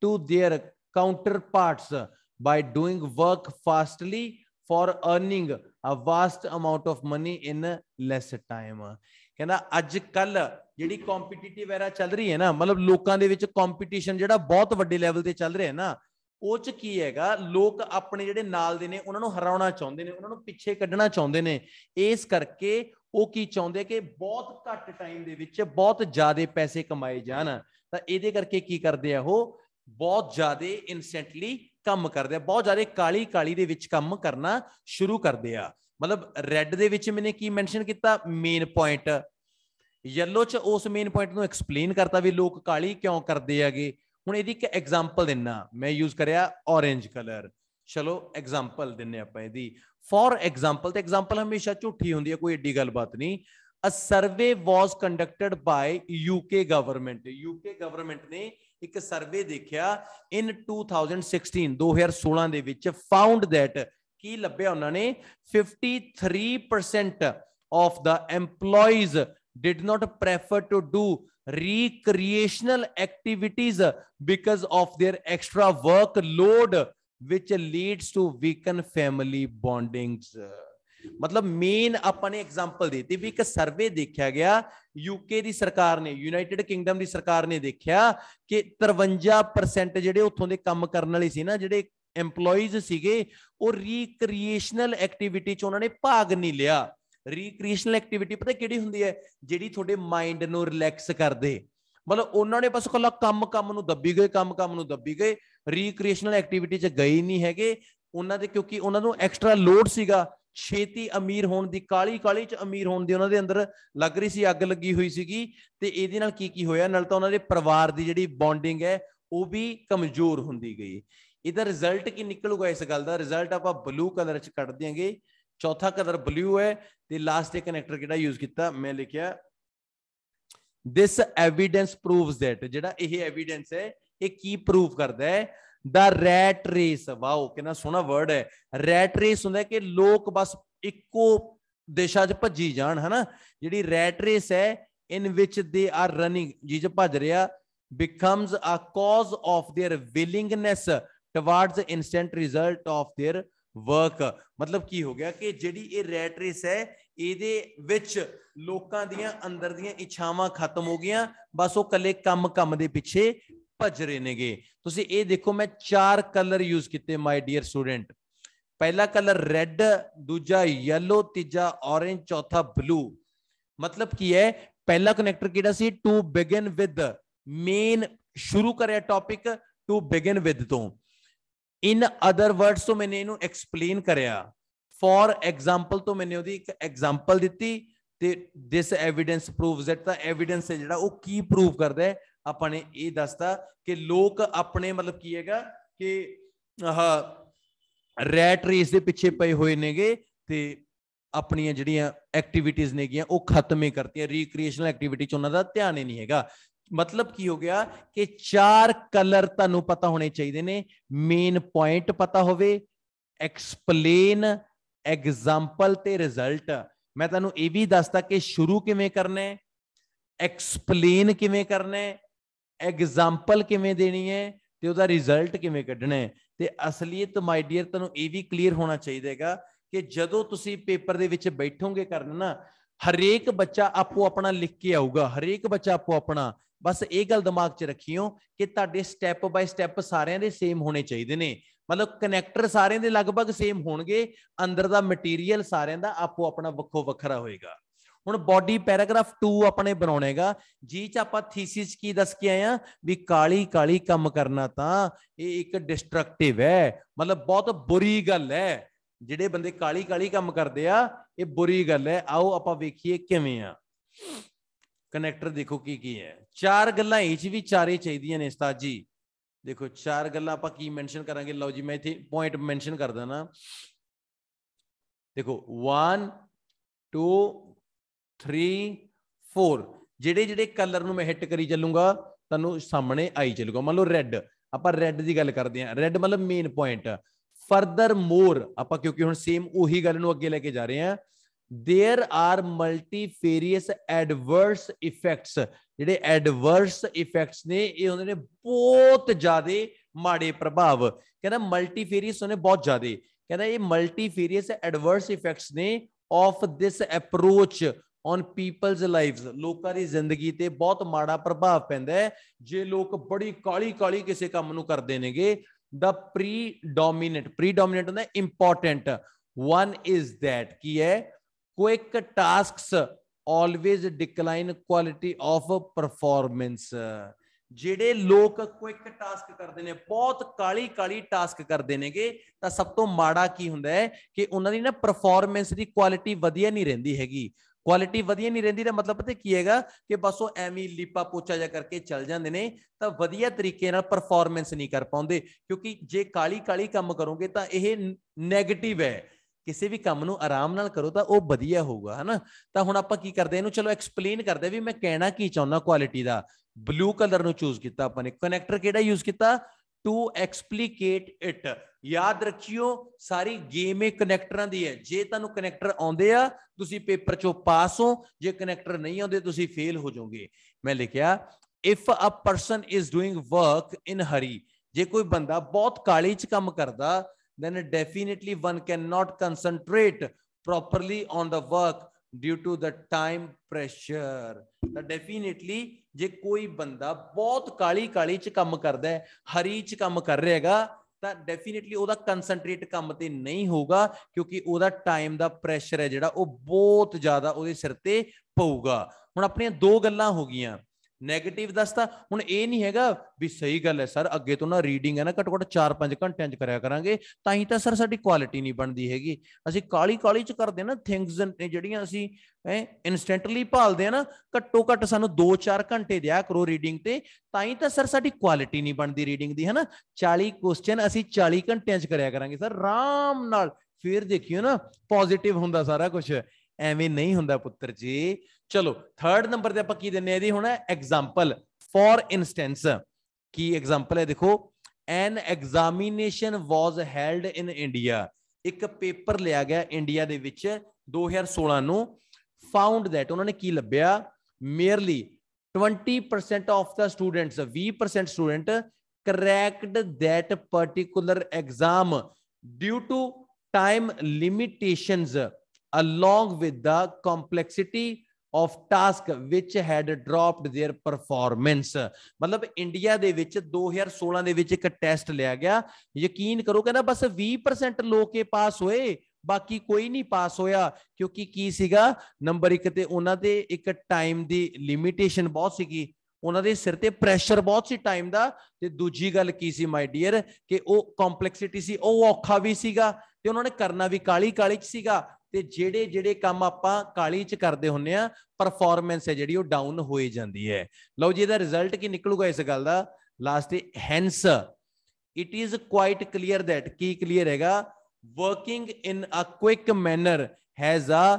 to their counterparts by doing work fastly for earning a vast amount of money in less time ਕਹਿੰਦਾ ਅੱਜ ਕੱਲ ਜਿਹੜੀ ਕੰਪੀਟੀਟਿਵ ਐਰਾ ਚੱਲ ਰਹੀ ਹੈ ਨਾ ਮਤਲਬ ਲੋਕਾਂ ਦੇ ਵਿੱਚ ਕੰਪੀਟੀਸ਼ਨ ਜਿਹੜਾ ਬਹੁਤ ਵੱਡੇ ਲੈਵਲ ਤੇ ਚੱਲ ਰਿਹਾ ਹੈ ਨਾ ਉਹ ਚ ਕੀ ਹੈਗਾ ਲੋਕ ਆਪਣੇ ਜਿਹੜੇ ਨਾਲ ਦੇ ਨੇ ਉਹਨਾਂ ਨੂੰ ਹਰਾਉਣਾ ਚਾਹੁੰਦੇ ਨੇ ਉਹਨਾਂ ਨੂੰ ਪਿੱਛੇ ਕੱਢਣਾ ਚਾਹੁੰਦੇ ਨੇ ਇਸ ਕਰਕੇ ਉਹ ਕੀ ਚਾਹੁੰਦੇ ਕਿ ਬਹੁਤ ਘੱਟ ਟਾਈਮ ਦੇ ਵਿੱਚ ਬਹੁਤ ਜ਼ਿਆਦਾ ਪੈਸੇ ਕਮਾਏ ਜਾਣ ਤਾਂ ਇਹਦੇ ਕਰਕੇ ਕੀ ਕਰਦੇ ਆ ਉਹ ਬਹੁਤ ਜ਼ਿਆਦਾ ਇਨਸਟੈਂਟਲੀ ਕੰਮ ਕਰਦੇ ਆ ਬਹੁਤ ਜ਼ਿਆਦਾ ਕਾਲੀ ਕਾਲੀ ਦੇ ਵਿੱਚ ਕੰਮ ਕਰਨਾ ਸ਼ੁਰੂ ਕਰਦੇ ਆ ਮਤਲਬ ਰੈੱਡ ਦੇ ਵਿੱਚ ਮੈਨੇ ਕੀ ਮੈਂਸ਼ਨ ਕੀਤਾ ਮੇਨ ਪੁਆਇੰਟ ਯੈਲੋ ਚ ਉਸ ਮੇਨ ਪੁਆਇੰਟ ਨੂੰ ਐਕਸਪਲੇਨ ਕਰਤਾ ਵੀ ਲੋਕ ਕਾਲੀ ਕਿਉਂ ਕਰਦੇ ਹੈਗੇ ਹੁਣ ਇਹਦੀ ਇੱਕ ਐਗਜ਼ਾਮਪਲ ਦਿੰਨਾ ਮੈਂ ਯੂਜ਼ ਕਰਿਆ ਔਰੇਂਜ ਕਲਰ ਚਲੋ ਐਗਜ਼ਾਮਪਲ ਦਿੰਨੇ ਆਪਾਂ ਇਹਦੀ ਫੋਰ ਐਗਜ਼ਾਮਪਲ ਤੇ ਐਗਜ਼ਾਮਪਲ ਹਮੇਸ਼ਾ ਝੂਠੀ ਹੁੰਦੀ ਹੈ ਕੋਈ ਏਡੀ ਗੱਲਬਾਤ ਨਹੀਂ a survey was conducted by UK government UK government ਨੇ ਇੱਕ ਸਰਵੇ ਦੇਖਿਆ ਇਨ 2016 2016 ਦੇ ਵਿੱਚ ਫਾਊਂਡ ਥੈਟ ਕੀ ਲੱਭਿਆ ਉਹਨਾਂ ਨੇ 53% of the did not prefer to do recreational activities because of their extra work load which leads to weaken family bondings ਮਤਲਬ main ਆਪਾਂ ਨੇ ਐਗਜ਼ਾਮਪਲ ਦਿੱਤੀ ਵੀ ਇੱਕ ਸਰਵੇ ਦੇਖਿਆ ਗਿਆ ਯੂਕੇ ਦੀ ਸਰਕਾਰ ਨੇ ਯੂਨਾਈਟਿਡ ਕਿੰਗਡਮ ਦੀ ਸਰਕਾਰ ਨੇ ਦੇਖਿਆ ਕਿ 53% ਜਿਹੜੇ ਉੱਥੋਂ ਦੇ ਕੰਮ ਕਰਨ ਵਾਲੇ ਸੀ ਨਾ ਜਿਹੜੇ EMPLOYEES ਸੀਗੇ ਉਹ ਰੀਕ੍ਰੀਏਸ਼ਨਲ ਐਕਟੀਵਿਟੀ 'ਚ ਉਹਨਾਂ ਨੇ ਭਾਗ ਨਹੀਂ ਲਿਆ ਰੀਕ੍ਰੀਏਸ਼ਨਲ ਐਕਟੀਵਿਟੀ ਪਤਾ ਕਿਹੜੀ ਹੁੰਦੀ ਹੈ ਜਿਹੜੀ ਤੁਹਾਡੇ ਮਾਈਂਡ ਨੂੰ ਰਿਲੈਕਸ ਕਰਦੇ ਮਤਲਬ ਉਹਨਾਂ ਨੇ ਬਸ ਕੱਲਾ ਕੰਮ ਕੰਮ ਨੂੰ ਦੱਬੀ ਗਏ ਕੰਮ ਕੰਮ ਨੂੰ ਦੱਬੀ ਗਏ ਰੀਕ੍ਰੀਏਸ਼ਨਲ ਐਕਟੀਵਿਟੀ 'ਚ ਗਏ ਨਹੀਂ ਹੈਗੇ ਉਹਨਾਂ ਦੇ ਕਿਉਂਕਿ ਉਹਨਾਂ ਨੂੰ ਐਕਸਟਰਾ ਲੋਡ ਸੀਗਾ ਛੇਤੀ ਅਮੀਰ ਹੋਣ ਦੀ ਕਾਲੀ ਕਾਲੀ 'ਚ ਅਮੀਰ ਹੋਣ ਦੀ ਉਹਨਾਂ ਦੇ ਅੰਦਰ ਲੱਗ ਰਹੀ ਸੀ ਅੱਗ ਲੱਗੀ ਹੋਈ ਸੀਗੀ ਤੇ ਇਹਦੇ ਨਾਲ ਕੀ ਕੀ ਹੋਇਆ ਨਾਲ ਤਾਂ ਉਹਨਾਂ ਦੇ ਪਰਿਵਾਰ ਦੀ ਜਿਹੜੀ ਬੌਂਡਿੰਗ ਹੈ ਉਹ ਵੀ ਕਮਜ਼ੋਰ ਹੁੰਦੀ ਗਈ ਇਹਦਾ ਰਿਜ਼ਲਟ ਕੀ ਨਿਕਲੂਗਾ ਇਸ ਗੱਲ ਦਾ ਰਿਜ਼ਲਟ ਆਪਾਂ ਬਲੂ ਕਲਰ 'ਚ ਕੱਢ ਦਿਆਂਗੇ ਚੌਥਾ ਕਲਰ ਬਲੂ ਹੈ ਤੇ ਲਾਸਟ ਇੱਕ ਕਨੈਕਟਰ ਕਿਹੜਾ ਯੂਜ਼ ਕੀਤਾ ਮੈਂ ਲਿਖਿਆ this evidence proves that jehda eh evidence hai eh Ki prove karda hai ਕਰਦਾ ਹੈ ਦਾ ਰੈਟ ਰੇਸ ਵਾਓ ਕਿੰਨਾ ਸੋਹਣਾ ਵਰਡ ਹੈ ਰੈਟ ਰੇਸ ਹੁੰਦਾ ਕਿ ਲੋਕ ਬਸ ਇੱਕੋ ਦੇਸ਼ਾਂ 'ਚ ਭੱਜੀ ਜਾਣ ਹਨਾ ਜਿਹੜੀ ਰੈਟ ਰੇਸ ਹੈ in which they are running ਜਿਹ bhaj ਰਿਹਾ becomes a cause of their willingness towards the instant result of their work matlab ki ho gaya ke jehdi eh rat race hai ਇਹਦੇ ਵਿੱਚ ਲੋਕਾਂ ਦੀਆਂ ਅੰਦਰ ਦੀਆਂ ਇੱਛਾਵਾਂ ਖਤਮ ਹੋ ਗਈਆਂ ਬਸ ਉਹ ਕੱਲੇ ਕੰਮ ਕੰਮ ਦੇ ਪਿੱਛੇ ਭੱਜ ਰਹੇ ਨੇਗੇ ਤੁਸੀਂ ਇਹ ਦੇਖੋ ਮੈਂ ਚਾਰ ਕਲਰ ਯੂਜ਼ ਕੀਤੇ ਮਾਈ ਡੀਅਰ ਸਟੂਡੈਂਟ ਪਹਿਲਾ ਕਲਰ ਰੈੱਡ ਦੂਜਾ ਯੈਲੋ ਤੀਜਾ ਔਰੇਂਜ ਚੌਥਾ ਬਲੂ ਮਤਲਬ ਕੀ ਹੈ ਪਹਿਲਾ ਕਨੈਕਟਰ ਕਿਹੜਾ ਸੀ ਟੂ ਬਿਗਨ ਵਿਦ ਮੇਨ ਸ਼ੁਰੂ ਕਰਿਆ ਟੌਪਿਕ ਟੂ ਬਿਗਨ ਵਿਦ ਤੋਂ ਇਨ ਅਦਰ ਵਰਡਸ ਤੋਂ ਮੈਨੇ ਇਹਨੂੰ ਐਕਸਪਲੇਨ ਕਰਿਆ ਫੋਰ ਐਗਜ਼ਾਮਪਲ ਤੋਂ ਮੈਨੇ ਉਹਦੀ ਇੱਕ ਐਗਜ਼ਾਮਪਲ ਦਿੱਤੀ ਤੇ ਦਿਸ ਐਵੀਡੈਂਸ ਪ੍ਰੂਵਸ ਇਟ ਦਾ ਐਵੀਡੈਂਸ ਹੈ ਜਿਹੜਾ ਉਹ ਕੀ ਪ੍ਰੂਵ ਕਰਦਾ ਹੈ ਆਪਾਂ ਨੇ ਇਹ ਦੱਸਤਾ ਕਿ ਲੋਕ ਆਪਣੇ ਮਤਲਬ ਕੀ ਹੈਗਾ ਕਿ ਆਹ ਰੈਟ ਰੇਸ ਦੇ ਪਿੱਛੇ ਪਏ ਹੋਏ ਨੇਗੇ ਤੇ ਆਪਣੀਆਂ ਜਿਹੜੀਆਂ ਐਕਟੀਵਿਟੀਆਂ ਨੇਗੀਆਂ ਉਹ ਖਤਮ ਹੀ ਕਰਤੀਆਂ ਰੀਕ੍ਰੀਏਸ਼ਨਲ ਐਕਟੀਵਿਟੀ ਚ ਉਹਨਾਂ ਦਾ ਧਿਆਨ ਹੀ ਨਹੀਂ ਹੈਗਾ ਮਤਲਬ ਕੀ ਹੋ ਗਿਆ ਕਿ ਚਾਰ ਕਲਰ ਤੁਹਾਨੂੰ ਪਤਾ ਹੋਣੇ ਚਾਹੀਦੇ ਨੇ ਮੇਨ ਪੁਆਇੰਟ ਪਤਾ ਹੋਵੇ ਐਕਸਪਲੇਨ ਐਗਜ਼ਾਮਪਲ ਤੇ ਰਿਜ਼ਲਟ ਮੈਂ ਤੁਹਾਨੂੰ ਇਹ ਵੀ ਦੱਸਦਾ ਕਿ ਸ਼ੁਰੂ ਕਿਵੇਂ ਕਰਨਾ ਹੈ ਐਕਸਪਲੇਨ ਕਿਵੇਂ ਕਰਨਾ ਹੈ ਐਗਜ਼ਾਮਪਲ ਕਿਵੇਂ ਦੇਣੀ ਹੈ ਤੇ ਉਹਦਾ ਰਿਜ਼ਲਟ ਕਿਵੇਂ ਕੱਢਣਾ ਹੈ ਤੇ ਅਸਲੀਅਤ ਮਾਈ ਡੀਅਰ ਤੁਹਾਨੂੰ ਇਹ ਵੀ ਕਲੀਅਰ ਹੋਣਾ ਚਾਹੀਦਾ ਹੈਗਾ ਕਿ ਜਦੋਂ ਤੁਸੀਂ ਪੇਪਰ ਦੇ ਵਿੱਚ ਬੈਠੋਗੇ ਕਰਨ ਨਾ ਹਰੇਕ ਬੱਚਾ ਆਪੋ ਆਪਣਾ ਲਿਖ ਕੇ ਆਊਗਾ ਹਰੇਕ ਬੱਚਾ ਆਪੋ ਆਪਣਾ ਬਸ ਇਹ ਗੱਲ ਦਿਮਾਗ 'ਚ ਰੱਖਿਓ ਕਿ ਤੁਹਾਡੇ ਸਟੈਪ ਬਾਈ ਸਟੈਪ ਸਾਰਿਆਂ ਦੇ ਸੇਮ ਹੋਣੇ ਚਾਹੀਦੇ ਨੇ ਮਤਲਬ ਕਨੈਕਟਰ ਸਾਰਿਆਂ ਦੇ ਲਗਭਗ ਸੇਮ ਹੋਣਗੇ ਅੰਦਰ ਦਾ ਮਟੀਰੀਅਲ ਸਾਰਿਆਂ ਦਾ ਆਪੋ ਆਪਣਾ ਵੱਖੋ ਵੱਖਰਾ ਹੋਏਗਾ ਹੁਣ ਬਾਡੀ ਪੈਰਾਗ੍ਰਾਫ 2 ਆਪਣੇ ਬਣਾਉਣੇਗਾ ਜੀ ਚ ਆਪਾਂ ਥੀਸਿਸ ਕੀ ਦੱਸ ਕੇ ਆਇਆ ਵੀ ਕਾਲੀ ਕਾਲੀ ਕੰਮ ਕਰਨਾ ਤਾਂ ਇਹ ਇੱਕ ਡਿਸਟਰਕਟਿਵ ਹੈ ਮਤਲਬ ਬਹੁਤ ਬੁਰੀ ਗੱਲ ਹੈ ਜਿਹੜੇ ਬੰਦੇ ਕਾਲੀ ਕਾਲੀ ਕੰਮ ਕਰਦੇ ਆ ਇਹ ਬੁਰੀ ਗੱਲ ਹੈ ਆਓ ਆਪਾਂ ਵੇਖੀਏ ਕਿਵੇਂ ਆ ਕਨੈਕਟਰ ਦੇਖੋ ਕੀ ਕੀ ਹੈ ਚਾਰ ਗੱਲਾਂ ਇਹ ਚ ਵੀ ਚਾਰੇ ਚਾਹੀਦੀਆਂ ਨੇ ਉਸਤਾਦ ਜੀ ਦੇਖੋ ਚਾਰ ਗੱਲਾਂ ਆਪਾਂ ਕੀ ਮੈਂਸ਼ਨ ਕਰਾਂਗੇ ਲਓ ਜੀ ਮੈਂ ਇੱਥੇ ਪੁਆਇੰਟ ਮੈਂਸ਼ਨ ਕਰ ਦਣਾ ਦੇਖੋ 1 2 3 4 ਜਿਹੜੇ ਜਿਹੜੇ ਕਲਰ ਨੂੰ ਮੈਂ ਹਿੱਟ ਕਰੀ ਚੱਲੂਗਾ ਤੁਹਾਨੂੰ ਸਾਹਮਣੇ ਆਈ ਚੱਲੂਗਾ ਮੰਨ ਲਓ ਰੈੱਡ ਆਪਾਂ ਰੈੱਡ ਦੀ ਗੱਲ ਕਰਦੇ ਹਾਂ ਰੈੱਡ ਮਤਲਬ ਮੇਨ ਪੁਆਇੰਟ ਫਰਦਰ ਮੋਰ ਆਪਾਂ ਕਿਉਂਕਿ ਹੁਣ ਸੇਮ ਉਹੀ ਗੱਲ ਨੂੰ ਅੱਗੇ ਲੈ ਕੇ ਜਾ ਰਹੇ ਹਾਂ there are multifarious adverse effects ਜਿਹੜੇ ਐਡਵਰਸ ਇਫੈਕਟਸ ਨੇ ਇਹ ਉਹਨਾਂ ਨੇ ਬਹੁਤ ਜ਼ਿਆਦਾ ਮਾੜੇ ਪ੍ਰਭਾਵ ਕਹਿੰਦਾ ਮਲਟੀਫੇਰੀਅਸ ਉਹਨੇ ਬਹੁਤ ਜ਼ਿਆਦਾ ਕਹਿੰਦਾ ਇਹ ਮਲਟੀਫੇਰੀਅਸ ਐਡਵਰਸ ਇਫੈਕਟਸ ਨੇ of this approach on people's lives ਲੋਕਾਂ ਦੀ ਜ਼ਿੰਦਗੀ ਤੇ ਬਹੁਤ ਮਾੜਾ ਪ੍ਰਭਾਵ ਪੈਂਦਾ ਹੈ ਜੇ ਲੋਕ ਬੜੀ ਕਾਲੀ ਕਾਲੀ ਕਿਸੇ ਕੰਮ ਨੂੰ ਕਰਦੇ ਨੇਗੇ ਦਾ ਪ੍ਰੀ ਡੋਮੀਨੈਂਟ ਪ੍ਰੀ ਡੋਮੀਨੈਂਟ ਹੁੰਦਾ ਇੰਪੋਰਟੈਂਟ ਵਨ ਇਜ਼ ਥੈਟ ਕੀ ਹੈ quick tasks always decline quality of performance ਜਿਹੜੇ ਲੋਕ ਕੁਇਕ ਟਾਸਕ ਕਰਦੇ ਨੇ ਬਹੁਤ ਕਾਲੀ ਕਾਲੀ ਟਾਸਕ ਕਰਦੇ ਨੇਗੇ ਤਾਂ ਸਭ ਤੋਂ ਮਾੜਾ ਕੀ ਹੁੰਦਾ ਹੈ ਕਿ ਉਹਨਾਂ ਦੀ ਨਾ ਪਰਫਾਰਮੈਂਸ ਦੀ ਕੁਆਲਿਟੀ ਵਧੀਆ ਨਹੀਂ ਰਹਿੰਦੀ ਹੈਗੀ ਕੁਆਲਿਟੀ ਵਧੀਆ ਨਹੀਂ ਰਹਿੰਦੀ ਦਾ ਮਤਲਬ ਪਤਾ ਕੀ ਹੈਗਾ ਕਿ ਬਸ ਉਹ ਐਵੇਂ ਲੀਪਾ ਪੋਚਾ ਜਾ ਕਰਕੇ ਚੱਲ ਜਾਂਦੇ ਨੇ ਤਾਂ ਵਧੀਆ ਤਰੀਕੇ ਨਾਲ ਪਰਫਾਰਮੈਂਸ ਨਹੀਂ ਕਰ ਪਾਉਂਦੇ ਕਿਉਂਕਿ ਜੇ ਕਾਲੀ ਕਾਲੀ ਕੰਮ ਕਰੋਗੇ ਤਾਂ ਇਹ 네ਗੇਟਿਵ ਹੈ ਕਿਸੇ ਵੀ ਕੰਮ ਨੂੰ ਆਰਾਮ ਨਾਲ ਕਰੋ ਤਾਂ ਉਹ ਵਧੀਆ ਹੋਊਗਾ ਹਨਾ ਤਾਂ ਹੁਣ ਆਪਾਂ ਕੀ ਕਰਦੇ ਇਹਨੂੰ ਚਲੋ ਐਕਸਪਲੇਨ ਕਰਦੇ ਵੀ ਮੈਂ ਕਹਿਣਾ ਕੀ ਚਾਹੁੰਦਾ ਕੁਆਲਿਟੀ ਦਾ ਬਲੂ ਕਲਰ ਨੂੰ ਚੂਜ਼ ਕੀਤਾ ਆਪਾਂ ਨੇ ਕਨੈਕਟਰ ਕਿਹੜਾ ਯੂਜ਼ ਕੀਤਾ ਟੂ ਐਕਸਪਲੀਕੇਟ ਇਟ ਯਾਦ ਰੱਖਿਓ ਸਾਰੀ ਗੇਮ ਇਹ ਕਨੈਕਟਰਾਂ ਦੀ ਹੈ ਜੇ ਤੁਹਾਨੂੰ ਕਨੈਕਟਰ ਆਉਂਦੇ ਆ ਤੁਸੀਂ ਪੇਪਰ ਚੋਂ ਪਾਸ ਹੋ ਜੇ ਕਨੈਕਟਰ ਨਹੀਂ ਆਉਂਦੇ ਤੁਸੀਂ ਫੇਲ ਹੋ ਜਾਓਗੇ ਮੈਂ ਲਿਖਿਆ if a person is doing work in hurry ਜੇ ਕੋਈ ਬੰਦਾ ਬਹੁਤ ਕਾਲੀ ਚ ਕੰਮ ਕਰਦਾ then definitely one cannot concentrate properly on the work due to the time pressure ਤਾਂ ਡੈਫੀਨਿਟਲੀ ਜੇ ਕੋਈ ਬੰਦਾ ਬਹੁਤ ਕਾਲੀ ਕਾਲੀ ਚ ਕੰਮ ਕਰਦਾ ਹੈ ਹਰੀ ਚ ਕੰਮ ਕਰ ਰਿਹਾ ਹੈਗਾ ਤਾਂ ਡੈਫੀਨਿਟਲੀ ਉਹਦਾ ਕਨਸੈਂਟਰੇਟ ਕੰਮ ਤੇ ਨਹੀਂ ਹੋਊਗਾ ਕਿਉਂਕਿ ਉਹਦਾ ਟਾਈਮ ਦਾ ਪ੍ਰੈਸ਼ਰ ਹੈ ਜਿਹੜਾ ਉਹ ਬਹੁਤ ਜ਼ਿਆਦਾ ਉਹਦੇ ਸਿਰ ਤੇ ਪਊਗਾ ਹੁਣ ਆਪਣੀਆਂ ਦੋ ਗੱਲਾਂ ਹੋ ਗਈਆਂ ਨੈਗੇਟਿਵ ਦੱਸਤਾ ਹੁਣ ਇਹ ਨਹੀਂ ਹੈਗਾ ਵੀ ਸਹੀ ਗੱਲ ਹੈ ਸਰ ਅੱਗੇ ਤੋਂ ਨਾ ਰੀਡਿੰਗ ਹੈ ਨਾ ਘੱਟੋ ਘੱਟ 4-5 ਘੰਟਿਆਂ 'ਚ ਕਰਿਆ ਕਰਾਂਗੇ ਤਾਂ ਹੀ ਤਾਂ ਸਰ ਸਾਡੀ ਕੁਆਲਿਟੀ ਨਹੀਂ ਬਣਦੀ ਹੈਗੀ ਅਸੀਂ ਕਾਲੀ ਕਾਲੀ 'ਚ ਕਰਦੇ ਨਾ ਥਿੰਗਸ ਜਿਹੜੀਆਂ ਅਸੀਂ ਐ ਇਨਸਟੈਂਟਲੀ ਭਾਲਦੇ ਆ ਨਾ ਘੱਟੋ ਘੱਟ ਸਾਨੂੰ 2-4 ਘੰਟੇ ਦਿਆ ਕਰੋ ਰੀਡਿੰਗ ਤੇ ਤਾਂ ਹੀ ਤਾਂ ਸਰ ਸਾਡੀ ਕੁਆਲਿਟੀ ਨਹੀਂ ਬਣਦੀ ਰੀਡਿੰਗ ਦੀ ਹੈ ਨਾ 40 ਕੁਐਸਚਨ ਅਸੀਂ 40 ਘੰਟਿਆਂ 'ਚ ਕਰਿਆ ਕਰਾਂਗੇ ਸਰ ਆਰਾਮ ਨਾਲ ਫਿਰ ਦੇਖਿਓ ਨਾ ਪੋਜ਼ਿਟਿਵ ਹੁੰਦਾ ਸਾਰਾ ਕੁਝ ਐਵੇਂ ਨਹੀਂ ਹੁੰਦਾ ਪੁੱਤਰ ਜੀ ਚਲੋ ਥਰਡ ਨੰਬਰ ਤੇ ਆਪਾਂ ਕੀ ਦਿੰਨੇ ਇਹਦੀ ਹੁਣ ਐਗਜ਼ਾਮਪਲ ਫॉर ਇਨਸਟੈਂਸ ਕੀ ਐਗਜ਼ਾਮਪਲ ਹੈ ਦੇਖੋ an examination was held in India ਇੱਕ ਪੇਪਰ ਲਿਆ ਗਿਆ ਇੰਡੀਆ ਦੇ ਵਿੱਚ 2016 ਨੂੰ ਫਾਊਂਡ ਥੈਟ ਉਹਨਾਂ ਨੇ ਕੀ ਲੱਭਿਆ merely 20% of the students 20% student correct that particular exam due to time limitations along with the complexity of task which had dropped their performance ਮਤਲਬ ਇੰਡੀਆ ਦੇ ਵਿੱਚ 2016 ਦੇ ਵਿੱਚ ਇੱਕ ਟੈਸਟ ਲਿਆ ਗਿਆ ਯਕੀਨ ਕਰੋ ਕਹਿੰਦਾ ਬਸ 20% ਲੋਕ ਇਹ ਪਾਸ ਹੋਏ ਬਾਕੀ ਕੋਈ ਨਹੀਂ ਪਾਸ ਹੋਇਆ ਕਿਉਂਕਿ ਕੀ ਸੀਗਾ ਨੰਬਰ 1 ਤੇ ਉਹਨਾਂ ਦੇ ਇੱਕ ਟਾਈਮ ਦੀ ਲਿਮਿਟੇਸ਼ਨ ਬਹੁਤ ਸੀਗੀ ਉਹਨਾਂ ਦੇ ਸਿਰ ਤੇ ਪ੍ਰੈਸ਼ਰ ਬਹੁਤ ਸੀ ਟਾਈਮ ਦਾ ਤੇ ਦੂਜੀ ਗੱਲ ਕੀ ਸੀ ਮਾਈ ਡੀਅਰ ਕਿ ਉਹ ਕੰਪਲੈਕਸਿਟੀ ਸੀ ਉਹ ਔਖਾ ਵੀ ਸੀਗਾ ਤੇ ਉਹਨਾਂ ਨੇ ਕਰਨਾ ਵੀ ਕਾਲੀ ਕਾਲੀ ਚ ਸੀਗਾ ਤੇ ਜਿਹੜੇ ਜਿਹੜੇ ਕੰਮ ਆਪਾਂ ਕਾਲੀ ਚ ਕਰਦੇ ਹੁੰਨੇ ਆ ਪਰਫਾਰਮੈਂਸ ਹੈ ਜਿਹੜੀ ਉਹ ਡਾਊਨ ਹੋਈ ਜਾਂਦੀ ਹੈ ਲਓ ਜੀ ਇਹਦਾ ਰਿਜ਼ਲਟ ਕੀ ਨਿਕਲੂਗਾ ਇਸ ਗੱਲ ਦਾ ਲਾਸਟ ਤੇ hence it is quite clear that ਕੀ ਕਲੀਅਰ ਹੈਗਾ working in a quick manner has a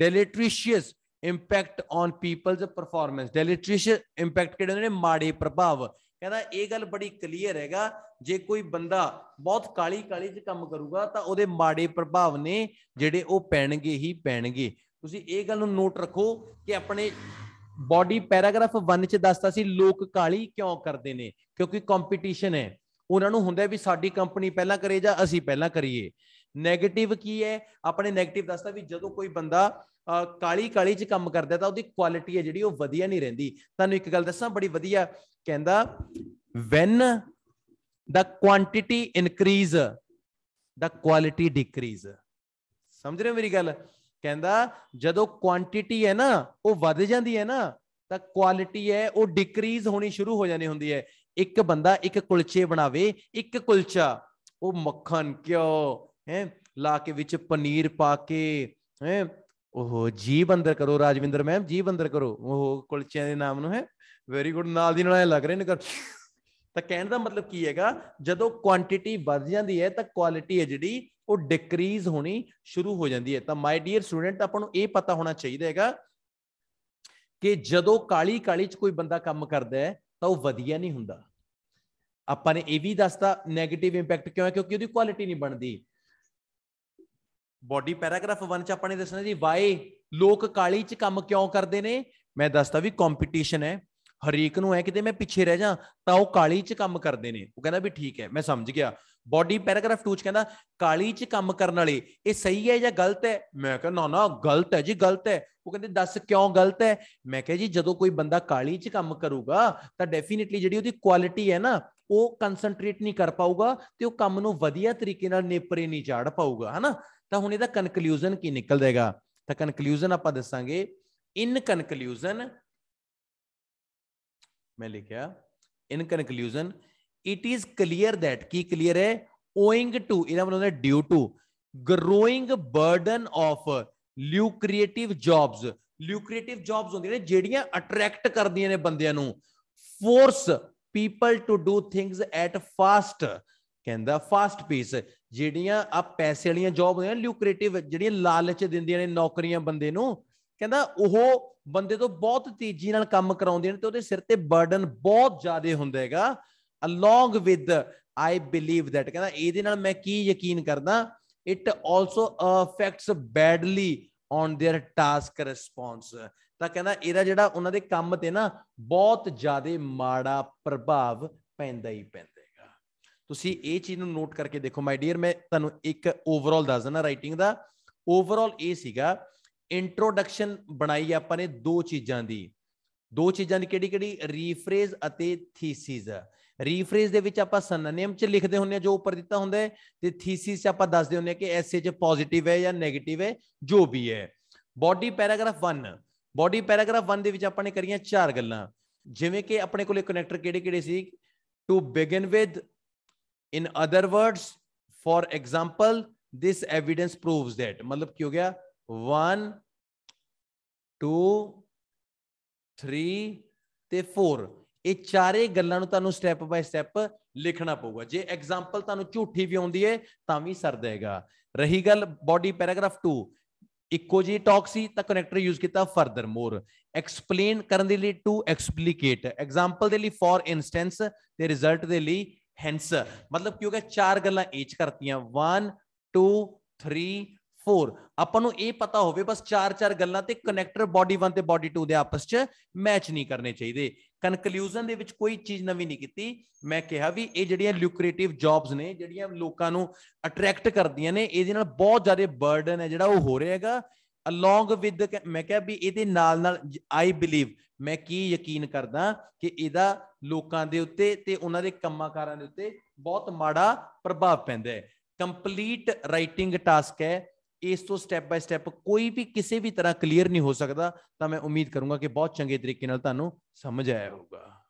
deleterious impact on people's performance deleterious impact ਕਿਹੜੇ ਨੇ ਮਾੜੇ ਪ੍ਰਭਾਵ ਕਹਿੰਦਾ ਇਹ ਗੱਲ ਬੜੀ ਕਲੀਅਰ ਹੈਗਾ ਜੇ ਕੋਈ ਬੰਦਾ ਬਹੁਤ ਕਾਲੀ ਕਾਲੀ 'ਚ ਕੰਮ ਕਰੂਗਾ ਤਾਂ ਉਹਦੇ ਮਾੜੇ ਪ੍ਰਭਾਵ ਨੇ ਜਿਹੜੇ ਉਹ ਪੈਣਗੇ ਹੀ ਪੈਣਗੇ ਤੁਸੀਂ ਇਹ ਗੱਲ ਨੂੰ ਨੋਟ ਰੱਖੋ ਕਿ ਆਪਣੇ ਬਾਡੀ ਪੈਰਾਗ੍ਰਾਫ 1 'ਚ ਦੱਸਦਾ ਸੀ ਲੋਕ ਕਾਲੀ ਕਿਉਂ ਕਰਦੇ ਨੇ ਕਿਉਂਕਿ ਕੰਪੀਟੀਸ਼ਨ ਹੈ ਉਹਨਾਂ ਨੂੰ ਹੁੰਦਾ ਵੀ ਸਾਡੀ ਕੰਪਨੀ ਪਹਿਲਾਂ ਕਰੇ ਜਾਂ ਅਸੀਂ ਪਹਿਲਾਂ ਕਰੀਏ ਨੈਗੇਟਿਵ ਕੀ ਹੈ ਆਪਣੇ ਨੈਗੇਟਿਵ ਦੱਸਦਾ ਵੀ ਜਦੋਂ ਕੋਈ ਬੰਦਾ ਕਾਲੀ ਕਾਲੀ ਚ ਕੰਮ ਕਰਦਾ ਤਾਂ ਉਹਦੀ ਕੁਆਲਿਟੀ ਹੈ ਜਿਹੜੀ ਉਹ ਵਧੀਆ ਨਹੀਂ ਰਹਿੰਦੀ ਤੁਹਾਨੂੰ ਇੱਕ ਗੱਲ ਦੱਸਾਂ ਬੜੀ ਵਧੀਆ ਕਹਿੰਦਾ when the quantity increase the quality decrease ਸਮਝ ਰਹੇ ਹੋ ਮੇਰੀ ਗੱਲ ਕਹਿੰਦਾ ਜਦੋਂ ਕੁਆਂਟੀਟੀ ਹੈ ਨਾ ਉਹ ਵੱਧ ਜਾਂਦੀ ਹੈ ਨਾ ਤਾਂ ਕੁਆਲਿਟੀ ਹੈ ਉਹ ਡਿਕਰੀਜ਼ ਹੋਣੀ ਸ਼ੁਰੂ ਹੋ ਜਾਣੀ ਹੁੰਦੀ ਹੈ ਇੱਕ ਬੰਦਾ ਇੱਕ ਕੁਲਚੇ ਬਣਾਵੇ ਇੱਕ ਕੁਲਚਾ ਉਹ ਮੱਖਣ ਕਿਉਂ ਹੈ ਲਾ ਕੇ ਵਿੱਚ ਪਨੀਰ ਪਾ ਕੇ ਹੈ ਉਹ ਜੀ ਬੰਦਰ ਕਰੋ ਰਾਜਵਿੰਦਰ ਮੈਮ ਜੀ ਬੰਦਰ ਕਰੋ ਉਹ ਕੁਲਚਿਆਂ ਦੇ ਨਾਮ ਨੂੰ ਹੈ ਵੈਰੀ ਗੁੱਡ ਨਾਲ ਦੀ ਨਾਲ ਲੱਗ ਰਹੇ ਨੇ ਕਰ ਤਾਂ ਕਹਿਣ ਦਾ ਮਤਲਬ ਕੀ ਹੈਗਾ ਜਦੋਂ ਕੁਆਂਟੀਟੀ ਵੱਧ ਜਾਂਦੀ ਹੈ ਤਾਂ ਕੁਆਲਿਟੀ ਹੈ ਜਿਹੜੀ ਉਹ ਡਿਕਰੀਜ਼ ਹੋਣੀ ਸ਼ੁਰੂ ਹੋ ਜਾਂਦੀ ਹੈ ਤਾਂ ਮਾਈ ਡੀਅਰ ਸਟੂਡੈਂਟ ਆਪਾਂ ਨੂੰ ਇਹ ਪਤਾ ਹੋਣਾ ਚਾਹੀਦਾ ਹੈਗਾ ਕਿ ਜਦੋਂ ਕਾਲੀ ਕਾਲੀ ਚ ਕੋਈ ਬੰਦਾ ਕੰਮ ਕਰਦਾ ਹੈ ਤਾਂ ਉਹ ਵਧੀਆ ਨਹੀਂ ਹੁੰਦਾ ਆਪਾਂ ਨੇ ਇਹ ਵੀ ਦੱਸਤਾ 네ਗੇਟਿਵ ਇੰਪੈਕਟ ਕਿਉਂ ਹੈ ਕਿਉਂਕਿ ਉਹਦੀ ਕੁਆਲਿਟੀ ਨਹੀਂ ਬਣਦੀ ਬਾਡੀ ਪੈਰਾਗ੍ਰਾਫ 1 ਚ ਆਪਾਂ ਨੇ ਦੱਸਣਾ ਜੀ ਵਾਈ ਲੋਕ ਕਾਲੀ ਚ ਕੰਮ ਕਿਉਂ ਕਰਦੇ ਨੇ ਮੈਂ ਦੱਸਦਾ ਵੀ ਕੰਪੀਟੀਸ਼ਨ ਹੈ ਹਰੇਕ ਨੂੰ ਹੈ ਕਿਤੇ ਮੈਂ ਪਿੱਛੇ ਰਹਿ ਜਾ ਤਾਂ ਉਹ ਕਾਲੀ ਚ ਕੰਮ ਕਰਦੇ ਨੇ ਉਹ ਕਹਿੰਦਾ ਵੀ ਠੀਕ ਹੈ ਮੈਂ ਸਮਝ ਗਿਆ ਬਾਡੀ ਪੈਰਾਗ੍ਰਾਫ 2 ਚ ਕਹਿੰਦਾ ਕਾਲੀ ਚ ਕੰਮ ਕਰਨ ਵਾਲੇ ਇਹ ਸਹੀ ਹੈ ਜਾਂ ਗਲਤ ਹੈ ਮੈਂ ਕਹਿੰਦਾ ਨਾ ਨਾ ਗਲਤ ਹੈ ਜੀ ਗਲਤ ਹੈ ਉਹ ਕਹਿੰਦੇ ਦੱਸ ਕਿਉਂ ਗਲਤ ਹੈ ਮੈਂ ਕਿਹਾ ਜੀ ਜਦੋਂ ਕੋਈ ਬੰਦਾ ਕਾਲੀ ਚ ਕੰਮ ਕਰੂਗਾ ਤਾਂ ਡੈਫੀਨਿਟਲੀ ਜਿਹੜੀ ਉਹਦੀ ਕੁਆਲਿਟੀ ਹੈ ਨਾ ਉਹ ਕਨਸੈਂਟਰੇਟ ਨਹੀਂ ਕਰ ਪਾਊਗਾ ਤੇ ਉਹ ਕੰਮ ਨੂੰ ਵਧੀਆ ਤਰੀਕੇ ਨਾਲ ਨੇਪਰੇ ਨਹੀਂ ਝਾੜ ਪਾਊਗਾ ਹਨਾ ਤਾਂ ਹੁਣ ਇਹਦਾ ਕਨਕਲੂਜਨ ਕੀ ਨਿਕਲ ਜਾਏਗਾ ਤਾਂ ਕਨਕਲੂਜਨ ਆਪਾਂ ਦੱਸਾਂਗੇ ਇਨ ਕਨਕਲੂਜਨ ਮੈਂ ਲਿਖਿਆ in conclusion it is clear that ਕੀ ਕਲੀਅਰ ਹੈ ਓਇੰਗ ਟੂ ਇਹਦਾ ਮਤਲਬ ਹੈ due to growing burden of lucrative jobs lucrative jobs ਹੁੰਦੀਆਂ ਨੇ ਜਿਹੜੀਆਂ ਅਟਰੈਕਟ ਕਰਦੀਆਂ ਨੇ ਬੰਦਿਆਂ ਨੂੰ force people to do things at fast ਕਹਿੰਦਾ ਫਾਸਟ ਪੀਸ ਜਿਹੜੀਆਂ ਆ ਪੈਸੇ ਵਾਲੀਆਂ ਜੌਬ ਹੁੰਦੀਆਂ ਲੂਕਰੇਟਿਵ ਜਿਹੜੀਆਂ ਲਾਲਚ ਦਿੰਦੀਆਂ ਨੇ ਨੌਕਰੀਆਂ ਬੰਦੇ ਨੂੰ ਕਹਿੰਦਾ ਉਹ ਬੰਦੇ ਤੋਂ ਬਹੁਤ ਤੇਜ਼ੀ ਨਾਲ ਕੰਮ ਕਰਾਉਂਦੇ ਨੇ ਤੇ ਉਹਦੇ ਸਿਰ ਤੇ ਬਰਡਨ ਬਹੁਤ ਜ਼ਿਆਦਾ ਹੁੰਦਾ ਹੈਗਾ along with I believe that ਕਹਿੰਦਾ ਇਹਦੇ ਨਾਲ ਮੈਂ ਕੀ ਯਕੀਨ ਕਰਦਾ it also affects badly on their task response ਤਾਂ ਕਹਿੰਦਾ ਇਹਦਾ ਜਿਹੜਾ ਉਹਨਾਂ ਦੇ ਕੰਮ ਤੇ ਨਾ ਬਹੁਤ ਜ਼ਿਆਦਾ ਮਾੜਾ ਪ੍ਰਭਾਵ ਪੈਂਦਾ ਹੀ ਪੈਂਦਾ ਤੁਸੀਂ ਇਹ ਚੀਜ਼ ਨੂੰ ਨੋਟ ਕਰਕੇ ਦੇਖੋ ਮਾਈ ਡੀਅਰ ਮੈਂ ਤੁਹਾਨੂੰ ਇੱਕ ਓਵਰਆਲ ਦੱਸ ਦਣਾ ਰਾਈਟਿੰਗ ਦਾ ਓਵਰਆਲ ਇਹ ਸੀਗਾ ਇੰਟਰੋਡਕਸ਼ਨ ਬਣਾਈ ਆਪਾਂ ਨੇ ਦੋ ਚੀਜ਼ਾਂ ਦੀ ਦੋ ਚੀਜ਼ਾਂ ਦੀ ਕਿਹੜੀ ਕਿਹੜੀ ਰੀਫਰੇਜ਼ ਅਤੇ ਥੀਸਿਸ ਰੀਫਰੇਜ਼ ਦੇ ਵਿੱਚ ਆਪਾਂ ਸਨੋਨਿਮ ਚ ਲਿਖਦੇ ਹੁੰਦੇ ਆ ਜੋ ਉੱਪਰ ਦਿੱਤਾ ਹੁੰਦਾ ਹੈ ਤੇ ਥੀਸਿਸ ਚ ਆਪਾਂ ਦੱਸਦੇ ਹੁੰਦੇ ਆ ਕਿ ਐਸੇ ਚ ਪੋਜ਼ਿਟਿਵ ਹੈ ਜਾਂ 네ਗੇਟਿਵ ਹੈ ਜੋ ਵੀ ਹੈ ਬਾਡੀ ਪੈਰਾਗ੍ਰਾਫ 1 ਬਾਡੀ ਪੈਰਾਗ੍ਰਾਫ 1 ਦੇ ਵਿੱਚ ਆਪਾਂ ਨੇ ਕਰੀਆਂ ਚਾਰ ਗੱਲਾਂ ਜਿਵੇਂ ਕਿ ਆਪਣੇ ਕੋਲੇ ਕਨੈਕਟਰ ਕਿਹੜੇ ਕਿਹੜੇ ਸੀ to begin with in other words for example this evidence proves that matlab kya ho gaya 1 2 3 ਤੇ 4 ਇਹ ਚਾਰੇ ਗੱਲਾਂ ਨੂੰ ਤੁਹਾਨੂੰ ਸਟੈਪ ਬਾਈ ਸਟੈਪ ਲਿਖਣਾ ਪਊਗਾ ਜੇ ਐਗਜ਼ਾਮਪਲ ਤੁਹਾਨੂੰ ਝੂਠੀ ਵੀ ਆਉਂਦੀ ਏ ਤਾਂ ਵੀ ਸਰ ਦੇਗਾ ਰਹੀ ਗੱਲ ਬਾਡੀ ਪੈਰਾਗ੍ਰਾਫ 2 ਇੱਕੋ ਜੀ ਟਾਕ ਸੀ ਤਾਂ ਕਨੈਕਟਰ ਯੂਜ਼ ਕੀਤਾ ਫਰਦਰ ਮੋਰ ਐਕਸਪਲੇਨ ਕਰਨ ਦੇ ਲਈ ਟੂ ਐਕਸਪਲਿਕੇਟ ਐਗਜ਼ਾਮਪਲ ਦੇ ਲਈ ਫॉर ਇਨਸਟੈਂਸ ਤੇ ਰਿਜ਼ਲਟ ਦੇ ਲਈ ਹੈਂਸ ਮਤਲਬ ਕੀ ਹੋ ਗਿਆ ਚਾਰ ਗੱਲਾਂ ਏਚ ਕਰਤੀਆਂ 1 2 3 4 ਆਪਾਂ ਨੂੰ ਇਹ ਪਤਾ ਹੋਵੇ ਬਸ ਚਾਰ ਚਾਰ ਗੱਲਾਂ ਤੇ ਕਨੈਕਟਰ ਬਾਡੀ 1 ਤੇ ਬਾਡੀ 2 ਦੇ ਆਪਸ 'ਚ ਮੈਚ ਨਹੀਂ ਕਰਨੇ ਚਾਹੀਦੇ ਕਨਕਲੂਜਨ ਦੇ ਵਿੱਚ ਕੋਈ ਚੀਜ਼ ਨਵੀਂ ਨਹੀਂ ਕੀਤੀ ਮੈਂ ਕਿਹਾ ਵੀ ਇਹ ਜਿਹੜੀਆਂ ਲੂਕ੍ਰੇਟਿਵ ਜੌਬਸ ਨੇ ਜਿਹੜੀਆਂ ਲੋਕਾਂ ਨੂੰ ਅਟਰੈਕਟ ਕਰਦੀਆਂ ਨੇ ਇਹਦੇ ਨਾਲ ਬਹੁਤ ਜ਼ਿਆਦਾ ਬਰਡਨ ਹੈ ਜਿਹੜਾ ਉਹ ਹੋ ਰਿਹਾ ਹੈਗਾ ਅਲੋਂਗ ਵਿਦ ਮੈਂ ਕਿਹਾ ਵੀ ਇਹਦੇ ਨਾਲ ਨਾਲ ਆਈ ਬਿਲੀਵ ਮੈਂ ਕੀ ਯਕੀਨ ਕਰਦਾ ਕਿ ਇਹਦਾ ਲੋਕਾਂ ਦੇ ਉੱਤੇ ਤੇ ਉਹਨਾਂ ਦੇ ਕੰਮਕਾਰਾਂ ਦੇ ਉੱਤੇ ਬਹੁਤ ਮਾੜਾ ਪ੍ਰਭਾਵ ਪੈਂਦਾ ਹੈ ਕੰਪਲੀਟ ਰਾਈਟਿੰਗ ਟਾਸਕ ਹੈ ਇਸ ਤੋਂ ਸਟੈਪ ਬਾਈ ਸਟੈਪ ਕੋਈ ਵੀ ਕਿਸੇ ਵੀ ਤਰ੍ਹਾਂ ਕਲੀਅਰ ਨਹੀਂ ਹੋ ਸਕਦਾ ਤਾਂ ਮੈਂ ਉਮੀਦ ਕਰੂੰਗਾ ਕਿ ਬਹੁਤ ਚੰਗੇ ਤਰੀਕੇ ਨਾਲ ਤੁਹਾਨੂੰ ਸਮਝ ਆਇਆ ਹੋਊਗਾ